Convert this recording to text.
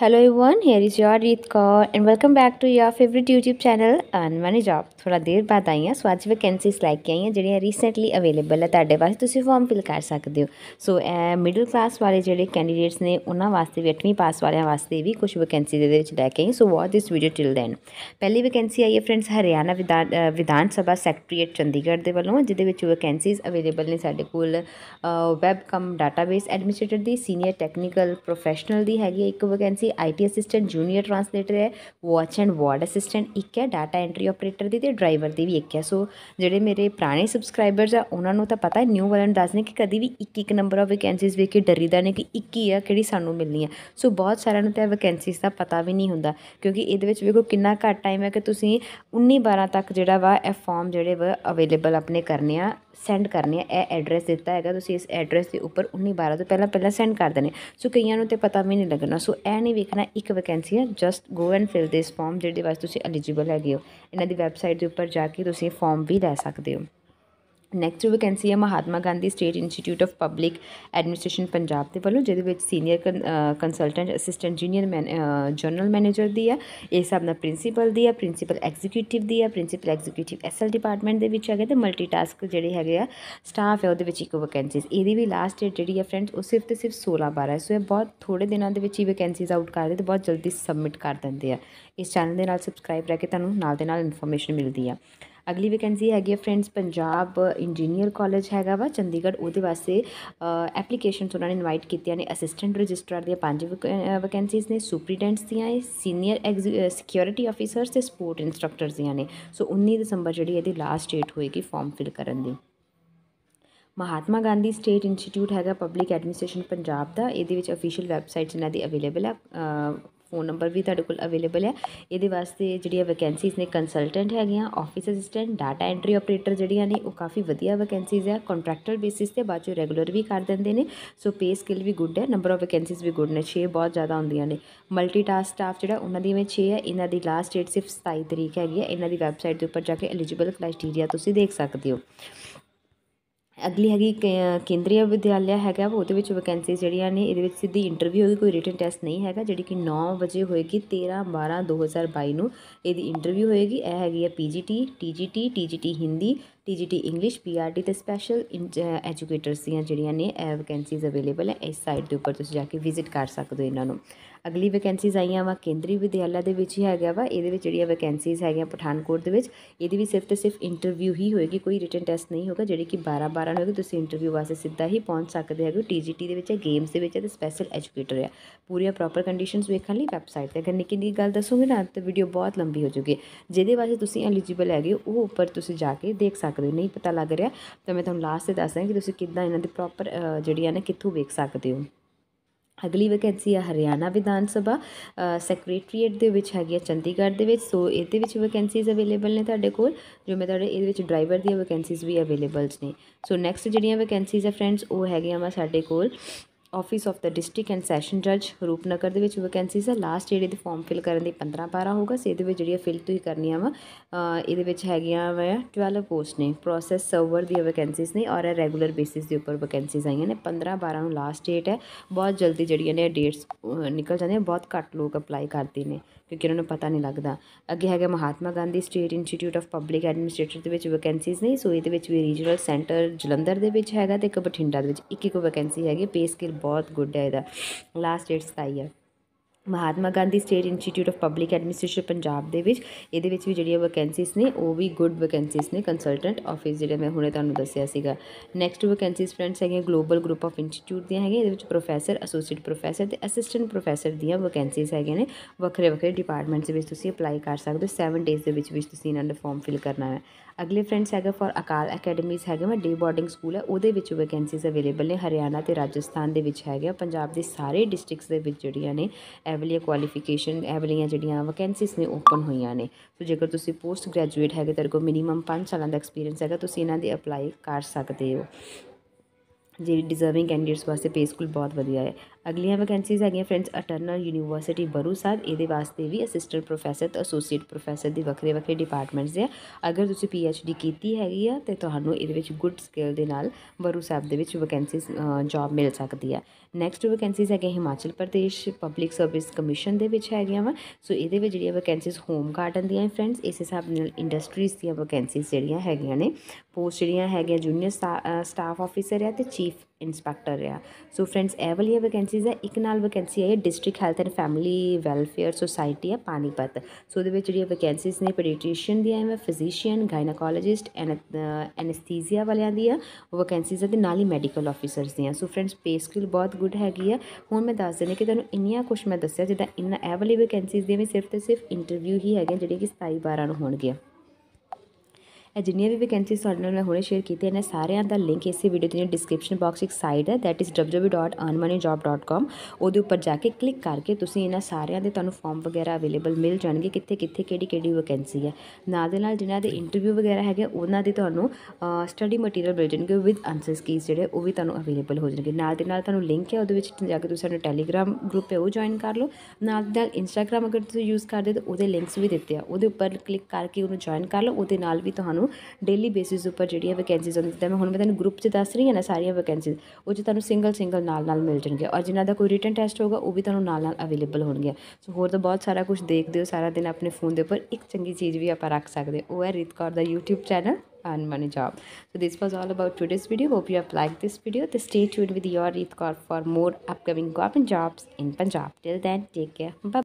Hello everyone here is your Reet Kaur and welcome back to your favourite YouTube channel earn money job थोड़ा ਦੇਰ ਬਾਅਦ ਆਈ ਹਾਂ ਸੋ ਅੱਜ vacancies ਲੈ ਕੇ ਆਈ ਹਾਂ ਜਿਹੜੀਆਂ ਰੀਸੈਂਟਲੀ ਅਵੇਲੇਬਲ ਹੈ ਤੁਹਾਡੇ ਵਾਸਤੇ ਤੁਸੀਂ ਫਾਰਮ ਫਿਲ ਕਰ ਸਕਦੇ ਹੋ ਸੋ ਇਹ ਮਿਡਲ ਕਲਾਸ ਵਾਲੇ ਜਿਹੜੇ ਕੈਂਡੀਡੇਟਸ ਨੇ ਉਹਨਾਂ ਵਾਸਤੇ ਵੀ 8ਵੀਂ ਪਾਸ ਵਾਲਿਆਂ ਵਾਸਤੇ ਵੀ ਕੁਝ ਵੈਕੈਂਸੀ ਦੇ ਵਿੱਚ ਲੈ ਕੇ ਆਈ so watch this video till then ਪਹਿਲੀ ਵੈਕੈਂਸੀ ਆਈ ਹੈ ਫਰੈਂਡਸ ਹਰਿਆਣਾ ਵਿਧਾਨ ਵਿਧਾਨ ਸਭਾ ਸੈਕਟਰੀਏਟ ਚੰਡੀਗੜ੍ਹ ਦੇ ਵੱਲੋਂ ਜਿਹਦੇ ਵਿੱਚ ਵੈਕੈਂਸੀਜ਼ ਅਵੇਲੇਬਲ ਨੇ ਸਾਡੇ ਕੋਲ ਵੈਬ ਕਮ ਡਾਟਾਬੇਸ ਐਡਮਿਨਿਸਟ੍ਰੇਟਰ ਦੀ ਸੀਨੀਅਰ ਟੈਕਨੀਕਲ ਪ੍ਰੋਫੈਸ਼ਨਲ ਦੀ ਹੈਗੀ ਇੱਕ ਵੈਕੈਂਸੀ ਦੀ ਆਈਟੀ ਅਸਿਸਟੈਂਟ ਜੂਨੀਅਰ ਟਰਾਂਸਲੇਟਰ ਹੈ ਵਾਚ ਐਂਡ ਵਾਰਡ ਅਸਿਸਟੈਂਟ ਇੱਕ ਹੈ ਡਾਟਾ ਐਂਟਰੀ ਆਪਰੇਟਰ ਦੀ ਤੇ ਡਰਾਈਵਰ ਦੀ ਵੀ ਇੱਕ ਹੈ ਸੋ ਜਿਹੜੇ ਮੇਰੇ ਪੁਰਾਣੇ ਸਬਸਕ੍ਰਾਈਬਰਸ ਆ ਉਹਨਾਂ ਨੂੰ ਤਾਂ ਪਤਾ ਹੈ ਨਿਊ ਵਾਲਿਆਂ ਨੂੰ ਦੱਸਦੇ ਕਿ ਕਦੀ ਵੀ ਇੱਕ ਇੱਕ ਨੰਬਰ ਆਫ ਵੈਕੈਂਸੀਜ਼ ਵੇਖ ਕੇ ਡਰੀਦਾ ਨੇ ਕਿ ਇੱਕ ਹੀ ਆ ਕਿਹੜੀ ਸਾਨੂੰ ਮਿਲਣੀ ਆ ਸੋ ਬਹੁਤ ਸਾਰਿਆਂ ਨੂੰ ਤਾਂ ਵੈਕੈਂਸੀਜ਼ ਦਾ ਪਤਾ ਵੀ ਨਹੀਂ ਹੁੰਦਾ ਕਿਉਂਕਿ ਇਹਦੇ ਵਿੱਚ ਵੇਖੋ ਕਿੰਨਾ ਘੱਟ ਟਾਈਮ ਹੈ ਕਿ ਤੁਸੀਂ 19 12 ਤੱਕ ਜਿਹੜਾ ਵਾ ਇਹ ਫਾਰਮ ਜਿਹੜੇ ਵਾ ਅਵੇਲੇਬਲ ਆਪਣੇ ਕਰਨੇ ਆ ਸੈਂਡ ਕਰਨੇ ਆ ਇਹ ਐਡਰੈਸ ਦਿੱਤਾ ਹੈਗਾ ਤੁਸੀਂ ਇਸ ਐਡਰੈਸ ਦੇ ਉੱਪਰ 1912 ਤੋਂ ਪਹਿਲਾਂ ਪਹਿਲਾਂ ਸੈਂਡ ਕਰ ਦੇਣੇ ਸੋ ਕਈਆਂ ਨੂੰ ਤੇ ਪਤਾ ਵੀ ਨਹੀਂ ਲੱਗਣਾ ਸੋ ਇਹ ਨਹੀਂ ਵੇਖਣਾ ਇੱਕ ਵੈਕੈਂਸੀ ਹੈ just go and fill this form ਜਿਹਦੇ ਵਾਸਤੇ ਤੁਸੀਂ ਐਲੀਜੀਬਲ ਹੈਗੇ ਹੋ ਇਹਨਾਂ ਦੀ ਵੈਬਸਾਈਟ ਦੇ ਉੱਪਰ ਜਾ ਕੇ ਤੁਸੀਂ ਫਾਰਮ ਵੀ ਲੈ ਸਕਦੇ ਹੋ ਨੈਕਸਟ ਵੈਕੈਂਸੀ ਹੈ Mahatma Gandhi state institute of public administration Punjab ਦੇ ਵੱਲੋਂ ਜਿਹਦੇ ਵਿੱਚ senior consultant assistant junior general manager ਦੀ ਹੈ ਇਹ ਸਭ ਦਾ ਪ੍ਰਿੰਸੀਪਲ ਦੀ ਹੈ ਪ੍ਰਿੰਸੀਪਲ ਐਗਜ਼ੀਕਿਊਟਿਵ ਦੀ ਹੈ ਪ੍ਰਿੰਸੀਪਲ ਐਗਜ਼ੀਕਿਊਟਿਵ ਐਸਐਲ ਡਿਪਾਰਟਮੈਂਟ ਦੇ ਵਿੱਚ ਹੈਗੇ ਤੇ ਮਲਟੀਟਾਸਕ ਜਿਹੜੇ ਹੈਗੇ ਆ ਸਟਾਫ ਹੈ ਉਹਦੇ ਵਿੱਚ ਇੱਕ ਵੈਕੈਂਸੀ ਇਹਦੀ ਵੀ ਲਾਸਟ ਡੇਟ ਜਿਹੜੀ ਹੈ ਫਰੈਂਡਸ ਉਹ ਸਿਰਫ ਤੇ ਸਿਰਫ 16 12 ਸੋ ਇਹ ਬਹੁਤ ਥੋੜੇ ਦਿਨਾਂ ਦੇ ਵਿੱਚ ਹੀ ਵੈਕੈਂਸੀਜ਼ ਆਊਟ ਕਰਦੇ ਤੇ ਬਹੁਤ ਜਲਦੀ ਸਬਮਿਟ ਕਰ ਦਿੰਦੇ ਆ ਇਸ ਚੈਨਲ ਦੇ ਨਾਲ ਸਬਸਕ੍ਰਾਈਬ ਰਹਿ ਕੇ ਤੁਹਾਨੂੰ ਨਾਲ ਦੇ ਨਾਲ ਇਨਫੋਰਮੇਸ਼ਨ ਮਿਲਦੀ ਆ ਅਗਲੀ ਵੈਕੈਂਸੀ ਹੈਗੀ ਹੈ ਫਰੈਂਡਸ ਪੰਜਾਬ ਇੰਜੀਨੀਅਰ ਕਾਲਜ ਹੈਗਾ ਵਾ ਚੰਡੀਗੜ੍ਹ ਉਹਦੇ ਵਾਸਤੇ ਐਪਲੀਕੇਸ਼ਨਸ ਉਹਨਾਂ ਨੇ ਇਨਵਾਈਟ ਕੀਤੀਆਂ ਨੇ ਅਸਿਸਟੈਂਟ ਰਜਿਸਟਰਾਰ ਦੀਆਂ ਪੰਜ ਵੈਕੈਂਸੀਜ਼ ਨੇ ਸੁਪਰੀਡੈਂਟਸ ਦੀਆਂ ਹੈ ਸੀਨੀਅਰ ਸਿਕਿਉਰਿਟੀ ਆਫੀਸਰਸ ਤੇ ਸਪੋਰਟ ਇਨਸਟ੍ਰਕਟਰਸ ਦੀਆਂ ਨੇ ਸੋ 19 ਦਸੰਬਰ ਜਿਹੜੀ ਇਹਦੀ ਲਾਸਟ ਡੇਟ ਹੋਏਗੀ ਫਾਰਮ ਫਿਲ ਕਰਨ ਦੀ ਮਹਾਤਮਾ ਗਾਂਧੀ ਸਟੇਟ ਇੰਸਟੀਚਿਊਟ ਹੈਗਾ ਪਬਲਿਕ ਐਡਮਿਨਿਸਟ੍ਰੇਸ਼ਨ ਪੰਜਾਬ ਦਾ ਇਹਦੇ ਵਿੱਚ ਅਫੀਸ਼ੀਅਲ ਵੈਬਸਾਈਟਸ ਇਹਨਾਂ ਦੀ ਅਵੇਲੇਬਲ ਆ ਫੋਨ ਨੰਬਰ ਵੀ ਤੁਹਾਡੇ ਕੋਲ ਅਵੇਲੇਬਲ ਹੈ ਇਹਦੇ ਵਾਸਤੇ ਜਿਹੜੀਆਂ ਵੈਕੈਂਸੀਜ਼ ਨੇ ਕੰਸਲਟੈਂਟ ਹੈਗੀਆਂ office assistant data entry operator ਜਿਹੜੀਆਂ ਨੇ ਉਹ ਕਾਫੀ ਵਧੀਆ ਵੈਕੈਂਸੀਜ਼ ਹੈ ਕੰਟਰੈਕਟਰ ਬੇਸਿਸ ਤੇ ਬਾਅਦ ਚ ਰੈਗੂਲਰ ਵੀ ਕਰ ਦਿੰਦੇ ਨੇ ਸੋ ਪੇ ਸਕਿੱਲ ਵੀ ਗੁੱਡ ਹੈ ਨੰਬਰ ਆਫ ਵੈਕੈਂਸੀਜ਼ ਵੀ ਗੁੱਡ ਨੇ 6 ਬਹੁਤ ਜ਼ਿਆਦਾ ਹੁੰਦੀਆਂ ਨੇ ਮਲਟੀਟਾਸਕ ਸਟਾਫ ਜਿਹੜਾ ਉਹਨਾਂ ਦੀ ਵਿੱਚ 6 ਹੈ ਇਹਨਾਂ ਦੀ ਲਾਸਟ ਡੇਟ ਸਿਰਫ 27 ਤਰੀਕ ਹੈਗੀ ਹੈ ਇਹਨਾਂ ਦੀ ਵੈਬਸਾਈਟ ਦੇ ਉੱਪਰ ਜਾ ਕੇ ਐਲੀਜੀਬਲ ਕ੍ਰਾਈਟੇਰੀਆ ਤੁਸੀਂ ਦੇਖ ਸਕਦੇ ਹੋ ਅਗਲੀ ਹੈਗੀ ਕੇਂਦਰੀ ਵਿਦਿਆਲਿਆ ਹੈਗਾ ਉਹਦੇ ਵਿੱਚ ਵੈਕੈਂਸੀ ਜਿਹੜੀਆਂ ਨੇ ਇਹਦੇ ਵਿੱਚ ਸਿੱਧੀ ਇੰਟਰਵਿਊ ਹੋਏਗੀ ਕੋਈ ਰਿਟਨ ਟੈਸਟ ਨਹੀਂ ਹੈਗਾ ਜਿਹੜੀ ਕਿ 9 ਵਜੇ ਹੋਏਗੀ 13 12 2022 ਨੂੰ ਇਹਦੀ ਇੰਟਰਵਿਊ ਹੋਏਗੀ ਇਹ ਹੈਗੀ ਹੈ PGT TGT TGT Hindi TGT English PRT ਤੇ ਸਪੈਸ਼ਲ ਐਜੂਕੇਟਰਸ ਦੀਆਂ ਜਿਹੜੀਆਂ ਨੇ ਇਹ ਵੈਕੈਂਸੀਜ਼ ਅਵੇਲੇਬਲ ਹੈ ਇਸ ਸਾਈਟ ਦੇ ਉੱਪਰ ਤੁਸੀਂ ਜਾ ਕੇ ਵਿਜ਼ਿਟ ਕਰ ਸਕਦੇ ਹੋ ਇਹਨਾਂ ਨੂੰ ਅਗਲੀ ਵੈਕੈਂਸੀਜ਼ ਆਈਆਂ ਵਾ ਕੇਂਦਰੀ ਵਿਦਿਆਲਾ ਦੇ ਵਿੱਚ ਹੀ ਹੈਗਾ ਵਾ ਇਹਦੇ ਵਿੱਚ ਜਿਹੜੀਆਂ ਵੈਕੈਂਸੀਜ਼ ਹੈਗੀਆਂ ਪਠਾਨਕੋਟ ਦੇ ਵਿੱਚ ਇਹਦੀ ਵੀ ਸਿਰਫ ਤੇ ਸਿਰਫ ਇੰਟਰਵਿਊ ਹੀ ਹੋਏਗੀ ਕੋਈ ਰਿਟਨ ਟੈਸਟ ਨਹੀਂ ਹੋਗਾ ਜਿਹੜੀ ਕਿ 12 12 ਹੋਏਗੀ ਤੁਸੀਂ ਇੰਟਰਵਿਊ ਵਾਸਤੇ ਸਿੱਧਾ ਹੀ ਪਹੁੰਚ ਸਕਦੇ ਹੈਗੇ ਟੀਜੀਟੀ ਦੇ ਵਿੱਚ ਹੈ ਗੇਮਸ ਦੇ ਵਿੱਚ ਹੈ ਤੇ ਸਪੈਸ਼ਲ ਐਜੂਕੇਟਰ ਹੈ ਪੂਰੀਆਂ ਪ੍ਰੋਪਰ ਕੰਡੀਸ਼ਨਸ ਵੇਖਣ ਲਈ ਵੈਬਸਾਈਟ ਤੇ ਅਗਰ ਨਿੱਕੀ ਨਿੱਕੀ ਗੱਲ ਦੱਸੋਗੇ ਨਾ ਤਾਂ ਵੀਡੀਓ ਬਹੁਤ ਲੰਬੀ ਹੋ ਜੂਗੀ ਜਿਹਦੇ ਵਾਸਤੇ ਤੁਸੀਂ ਐਲੀਜੀਬਲ ਹੈਗੇ ਉਹ ਉੱਪਰ ਤੁਸੀਂ ਜਾ ਕੇ ਦੇਖ ਸਕਦੇ ਹੋ ਨਹੀਂ ਪਤਾ ਲੱਗ ਰਿਹਾ ਤਾਂ ਮੈਂ ਤੁਹਾਨੂੰ ਲਾਸਟ ਤੇ ਦੱਸਾਂ ਕਿ ਤੁਸੀਂ ਕਿੱਦਾਂ ਇਹਨਾਂ ਦੀ ਪ੍ਰੋਪਰ ਜਿਹੜੀਆਂ ਨੇ ਕਿੱਥੋਂ ਵੇਖ ਸਕਦੇ ਹੋ ਅਗਲੀ ਵੈਕੈਂਸੀ ਆ ਹਰਿਆਣਾ ਵਿਧਾਨ ਸਭਾ ਸੈਕਟਰੀਏਟ ਦੇ ਵਿੱਚ ਹੈਗੀ ਆ ਚੰਡੀਗੜ੍ਹ ਦੇ ਵਿੱਚ ਸੋ ਇਹਦੇ ਵਿੱਚ ਵੈਕੈਂਸੀਜ਼ ਅਵੇਲੇਬਲ ਨੇ ਤੁਹਾਡੇ ਕੋਲ ਜੋ ਮੈਂ ਤੁਹਾਡੇ ਇਹਦੇ ਵਿੱਚ ਡਰਾਈਵਰ ਦੀਆਂ ਵੈਕੈਂਸੀਜ਼ ਵੀ ਅਵੇਲੇਬਲਸ ਨੇ ਸੋ ਨੈਕਸਟ ਜਿਹੜੀਆਂ ਵੈਕੈਂਸੀਜ਼ ਆ ਫਰੈਂਡਸ ਉਹ ਹੈਗੀਆਂ ਵਾ ਸਾਡੇ ਕੋਲ ਆਫਿਸ ਆਫ ਦਾ ਡਿਸਟ੍ਰਿਕਟ ਐਂਡ ਸੈਸ਼ਨ ਜੱਜ ਰੂਪਨਗਰ ਦੇ ਵਿੱਚ ਵੈਕੈਂਸੀਜ਼ ਹੈ ਲਾਸਟ ਜਿਹੜੇ ਦੇ ਫਾਰਮ ਫਿਲ ਕਰਨ ਦੀ 15 12 ਹੋਊਗਾ ਸੇ ਇਹਦੇ ਵਿੱਚ ਜਿਹੜੀਆਂ ਫਿਲ ਤੁਸੀਂ ਕਰਨੀਆਂ ਵਾ ਇਹਦੇ ਵਿੱਚ ਹੈਗੀਆਂ ਵਾ 12 ਪੋਸਟ ਨੇ ਪ੍ਰੋਸੈਸ ਸਰਵਰ ਦੀਆਂ ਵੈਕੈਂਸੀਜ਼ ਨੇ ਔਰ ਇਹ ਰੈਗੂਲਰ ਬੇਸਿਸ ਦੇ ਉੱਪਰ ਵੈਕੈਂਸੀਜ਼ ਆਈਆਂ ਨੇ 15 12 ਨੂੰ ਲਾਸਟ ਡੇਟ ਹੈ ਬਹੁਤ ਜਲਦੀ ਜਿਹੜੀਆਂ ਨੇ ਡੇਟਸ ਨਿਕਲ ਜਾਂਦੇ ਬਹੁਤ ਘੱਟ ਲੋਕ ਅਪਲਾਈ ਕਰਦੇ ਨੇ ਕਿਉਂਕਿ ਉਹਨਾਂ ਨੂੰ ਪਤਾ ਨਹੀਂ ਲੱਗਦਾ ਅੱਗੇ ਹੈਗਾ Mahatma Gandhi state institute of public administrator ਦੇ ਵਿੱਚ ਵੈਕੈਂਸੀਜ਼ ਨਹੀਂ ਸੋ ਇਹਦੇ ਵਿੱਚ ਵੀ ਰੀਜਨਲ ਸੈਂਟਰ ਜਲੰਧਰ ਦੇ ਵਿੱਚ ਹੈਗਾ ਤੇ ਇੱਕ ਬਠਿੰਡਾ ਦੇ ਵਿੱਚ ਇੱਕ ਇੱਕ ਵੈਕੈਂਸੀ ਹੈਗੀ ਪੇ ਸਕੇਲ ਬਹੁਤ ਗੁੱਡ ਹੈ ਇਹਦਾ ਲਾਸਟ ਡੇਟ 27 ਹੈ Mahatma Gandhi state institute of public administration Punjab ਦੇ ਵਿੱਚ ਇਹਦੇ ਵਿੱਚ ਵੀ ਜਿਹੜੀਆਂ ਵੈਕੈਂਸੀਜ਼ ਨੇ ਉਹ ਵੀ ਗੁੱਡ ਵੈਕੈਂਸੀਜ਼ ਨੇ ਕੰਸਲਟੈਂਟ ਆਫਿਸ ਜਿਹੜੇ ਮੈਂ ਹੁਣੇ ਤੁਹਾਨੂੰ ਦੱਸਿਆ ਸੀਗਾ ਨੈਕਸਟ ਵੈਕੈਂਸੀਜ਼ ਫਰੈਂਡਸ ਹੈਗੇ ਗਲੋਬਲ ਗਰੁੱਪ ਆਫ ਇੰਸਟੀਚਿਊਟ ਦੀਆਂ ਹੈਗੇ ਇਹਦੇ ਵਿੱਚ ਪ੍ਰੋਫੈਸਰ ਐਸੋਸੀਏਟ ਪ੍ਰੋਫੈਸਰ ਤੇ ਅਸਿਸਟੈਂਟ ਪ੍ਰੋਫੈਸਰ ਦੀਆਂ ਵੈਕੈਂਸੀਜ਼ ਹੈਗੀਆਂ ਨੇ ਵੱਖਰੇ ਵੱਖਰੇ ਡਿਪਾਰਟਮੈਂਟਸ ਦੇ ਵਿੱਚ ਤੁਸੀਂ ਅਪਲਾਈ ਕਰ ਸਕਦੇ ਹੋ 7 ਡੇਜ਼ ਦੇ ਵਿੱਚ ਵਿੱਚ ਤੁਸੀਂ ਇਹਨਾਂ ਦਾ ਫਾਰਮ ਫਿਲ ਕਰਨਾ ਹੈ ਅਗਲੇ ਫਰੈਂਡਸ ਹੈਗੇ ਫॉर ਅਕਾਲ ਅਕੈਡਮੀਜ਼ ਹੈਗੇ ਮੈਂ ਡੇ ਬੋਰਡਿੰਗ ਸਕੂਲ ਹੈ ਉਹਦੇ ਵਿੱਚ ਵੈਕੈਂਸੀਜ਼ ਅਵੇਲੇਬਲ ਨੇ ਹਰਿਆਣਾ ਤੇ ਰਾਜਸਥਾਨ ਦੇ ਵਿੱਚ ਹੈਗੇ ਪੰਜਾਬ ਦੇ ਸਾਰੇ ਡਿਸਟ੍ਰਿਕਟਸ ਦੇ ਵਿੱਚ ਜਿਹੜੀਆਂ ਨੇ ਐਵਲੀਆ ਕੁਆਲੀਫਿਕੇਸ਼ਨ ਐਵਲੀਆ ਜਿਹੜੀਆਂ ਵੈਕੈਂਸੀਜ਼ ਨੇ ਓਪਨ ਹੋਈਆਂ ਨੇ ਸੋ ਜੇਕਰ ਤੁਸੀਂ ਪੋਸਟ ਗ੍ਰੈਜੂਏਟ ਹੈਗੇ ਤੇਰੇ ਕੋ ਮਿਨੀਮਮ 5 ਸਾਲਾਂ ਦਾ ਐਕਸਪੀਰੀਅੰਸ ਹੈਗਾ ਤੁਸੀਂ ਇਹਨਾਂ ਦੇ ਅਪਲਾਈ ਕਰ ਸਕਦੇ ਹੋ ਜਿਹੜੀ ਡਿਜ਼ਰਵਿੰਗ ਕੈਂਡੀਡੇਟਸ ਵਾਸਤੇ ਪੇ ਸਕੂਲ ਬਹੁਤ ਵਧੀਆ ਹੈ ਅਗਲੀਆਂ ਵੈਕੈਂਸੀਜ਼ ਹੈਗੀਆਂ ਫਰੈਂਡਸ ਅਟਰਨਲ ਯੂਨੀਵਰਸਿਟੀ ਬਰੂਸਾਦ ਇਹਦੇ ਵਾਸਤੇ ਵੀ ਅਸਿਸਟੈਂਟ ਪ੍ਰੋਫੈਸਰ ਤੇ ਐਸੋਸੀਏਟ ਪ੍ਰੋਫੈਸਰ ਦੀ ਵੱਖਰੇ ਵੱਖਰੇ ਡਿਪਾਰਟਮੈਂਟਸ ਦੇ ਅਗਰ ਤੁਸੀਂ ਪੀ ਐਚ ਡੀ ਕੀਤੀ ਹੈਗੀ ਆ ਤੇ ਤੁਹਾਨੂੰ ਇਹਦੇ ਵਿੱਚ ਗੁੱਡ ਸਕਿੱਲ ਦੇ ਨਾਲ ਬਰੂਸਾਦ ਦੇ ਵਿੱਚ ਵੈਕੈਂਸੀਜ਼ ਜੌਬ ਮਿਲ ਸਕਦੀ ਹੈ ਨੈਕਸਟ ਵੈਕੈਂਸੀਜ਼ ਹੈਗੇ Himachal Pradesh public service commission ਦੇ ਵਿੱਚ ਹੈਗੀਆਂ ਵਾ ਸੋ ਇਹਦੇ ਵਿੱਚ ਜਿਹੜੀਆਂ ਵੈਕੈਂਸੀਜ਼ ਹੋਮ ਗਾਰਡਨ ਦੀਆਂ ਫਰੈਂਡਸ ਇਸੇ ਹਿਸਾਬ ਨਾਲ ਇੰਡਸਟਰੀਜ਼ ਦੀਆਂ ਵੈਕੈਂਸੀਜ਼ ਜਿਹੜੀਆਂ ਹੈਗੀਆਂ ਨੇ ਪੋਸਟ ਜਿਹੜੀਆਂ ਹੈਗੀਆਂ ਜੂਨੀਅਰ ਸਟਾਫ ਆਫੀਸਰ ਹੈ ਤੇ ਚੀਫ ਇਨਸਪੈਕਟਰ ਰਿਹਾ ਸੋ ਫਰੈਂਡਸ ਇਹ ਵਾਲੀਆਂ ਵੈਕੈਂਸੀਜ਼ ਹੈ ਇੱਕ ਨਾਲ ਵੈਕੈਂਸੀ ਆਈ ਹੈ district health and family welfare society ਹੈ ਪਾਣੀਪਤ ਸੋ ਉਹਦੇ ਵਿੱਚ ਜਿਹੜੀਆਂ ਵੈਕੈਂਸੀਜ਼ ਨੇ ਪੈਡੀਟ੍ਰੀਸ਼ੀਅਨ ਦੀਆਂ ਹੈ ਫਿਜ਼ੀਸ਼ੀਅਨ ਗਾਇਨੋਕੋਲੋਜਿਸਟ ਐਨਸਥੀਸੀਆ ਵਾਲਿਆਂ ਦੀ ਆ ਵੈਕੈਂਸੀਜ਼ ਦੇ ਨਾਲ ਹੀ ਮੈਡੀਕਲ ਆਫੀਸਰਸ ਦੀਆਂ ਸੋ ਫਰੈਂਡਸ ਪੇ ਸਕਿੱਲ ਬਹੁਤ ਗੁੱਡ ਹੈਗੀ ਆ ਹੁਣ ਮੈਂ ਦੱਸ ਦਿੰਦੀ ਕਿ ਤੁਹਾਨੂੰ ਇੰਨੀਆਂ ਕੁਝ ਮੈਂ ਦੱਸਿਆ ਜਿੱਦਾਂ ਇਨ ਇਹ ਵਾਲੀ ਵੈਕੈਂਸੀਜ਼ ਦੇ ਵਿੱਚ ਸਿਰਫ ਤੇ ਸਿਰਫ ਇੰਟਰਵਿਊ ਹੀ ਹੈਗੇ ਜਿਹੜੇ ਕਿ 27 12 ਨੂੰ ਹੋਣਗੇ ਇਹ ਜਿੰਨੀਆਂ ਵੀ ਵੈਕੈਂਸੀ ਸਾਡੇ ਨਾਲ ਮੈਂ ਹੁਣੇ ਸ਼ੇਅਰ ਕੀਤੀਆਂ ਨੇ ਸਾਰਿਆਂ ਦਾ ਲਿੰਕ ਇਸੇ ਵੀਡੀਓ ਦੇ ਡਿਸਕ੍ਰਿਪਸ਼ਨ ਬਾਕਸ ਇੱਕ ਸਾਈਟ ਹੈ that is www.anmoneyjob.com ਉਹਦੇ ਉੱਪਰ ਜਾ ਕੇ ਕਲਿੱਕ ਕਰਕੇ ਤੁਸੀਂ ਇਹਨਾਂ ਸਾਰਿਆਂ ਦੇ ਤੁਹਾਨੂੰ ਫਾਰਮ ਵਗੈਰਾ ਅਵੇਲੇਬਲ ਮਿਲ ਜਾਣਗੇ ਕਿੱਥੇ ਕਿੱਥੇ ਕਿਹੜੀ ਕਿਹੜੀ ਵੈਕੈਂਸੀ ਹੈ ਨਾਲ ਦੇ ਨਾਲ ਜਿਨ੍ਹਾਂ ਦੇ ਇੰਟਰਵਿਊ ਵਗੈਰਾ ਹੈਗੇ ਉਹਨਾਂ ਦੇ ਤੁਹਾਨੂੰ ਸਟੱਡੀ ਮਟੀਰੀਅਲ ਮਿਲ ਜਾਣਗੇ ਵਿਦ ਆਨਸਰਸ ਕੀਸ ਜਿਹੜੇ ਉਹ ਵੀ ਤੁਹਾਨੂੰ ਅਵੇਲੇਬਲ ਹੋ ਜਾਣਗੇ ਨਾਲ ਦੇ ਨਾਲ ਤੁਹਾਨੂੰ ਲਿੰਕ ਹੈ ਉਹਦੇ ਵਿੱਚ ਜਾ ਕੇ ਤੁਸੀਂ ਸਾਡਾ ਟੈਲੀਗ੍ਰਾਮ ਗਰੁੱਪ ਹੈ ਉਹ ਜੁਆਇਨ ਕਰ ਲਓ ਨਾਲ ਦੇ ਨਾਲ ਇੰਸਟਾਗ੍ਰam ਅਗਰ ਤੁਸੀਂ ਯੂਜ਼ ਕਰਦੇ ਤਾਂ ਉਹਦੇ ਲਿੰਕਸ ਵੀ ਦਿੱਤੇ ਆ ਉਹਦੇ ਉੱਪਰ ਕਲਿੱਕ ਕਰਕੇ ਉਹਨੂੰ ਜੁਆਇਨ ਕਰ ਲਓ ਉਹਦੇ ਨਾਲ ਵੀ ਤੁਹਾਨੂੰ ਤੁਹਾਨੂੰ ਡੇਲੀ ਬੇਸਿਸ ਉੱਪਰ ਜਿਹੜੀਆਂ ਵੈਕੈਂਸੀਜ਼ ਹੁੰਦੀਆਂ ਜਿੱਦਾਂ ਮੈਂ ਹੁਣ ਮੈਂ ਤੁਹਾਨੂੰ ਗਰੁੱਪ 'ਚ ਦੱਸ ਰਹੀ ਹਾਂ ਨਾ ਸਾਰੀਆਂ ਵੈਕੈਂਸੀਜ਼ ਉਹ 'ਚ ਤੁਹਾਨੂੰ ਸਿੰਗਲ ਸਿੰਗਲ ਨਾਲ ਨਾਲ ਮਿਲ ਜਾਣਗੇ ਔਰ ਜਿਨ੍ਹਾਂ ਦਾ ਕੋਈ ਰਿਟਨ ਟੈਸਟ ਹੋਗਾ ਉਹ ਵੀ ਤੁਹਾਨੂੰ ਨਾਲ ਨਾਲ ਅਵੇਲੇਬਲ ਹੋਣਗੇ ਸੋ ਹੋਰ ਤਾਂ ਬਹੁਤ ਸਾਰਾ ਕੁਝ ਦੇਖਦੇ ਹੋ ਸਾਰਾ ਦਿਨ ਆਪਣੇ ਫੋਨ ਦੇ ਉੱਪਰ ਇੱਕ ਚੰਗੀ ਚੀਜ਼ ਵੀ ਆਪਾਂ ਰੱਖ ਸਕਦੇ ਉਹ ਹੈ ਰੀਤ ਕੌਰ ਦਾ YouTube channel earn money job. So this was all about today's video. Hope you have liked this video. Then stay tuned with your Reeth Kaur for more upcoming government jobs in Punjab. Till then, take care. Bye.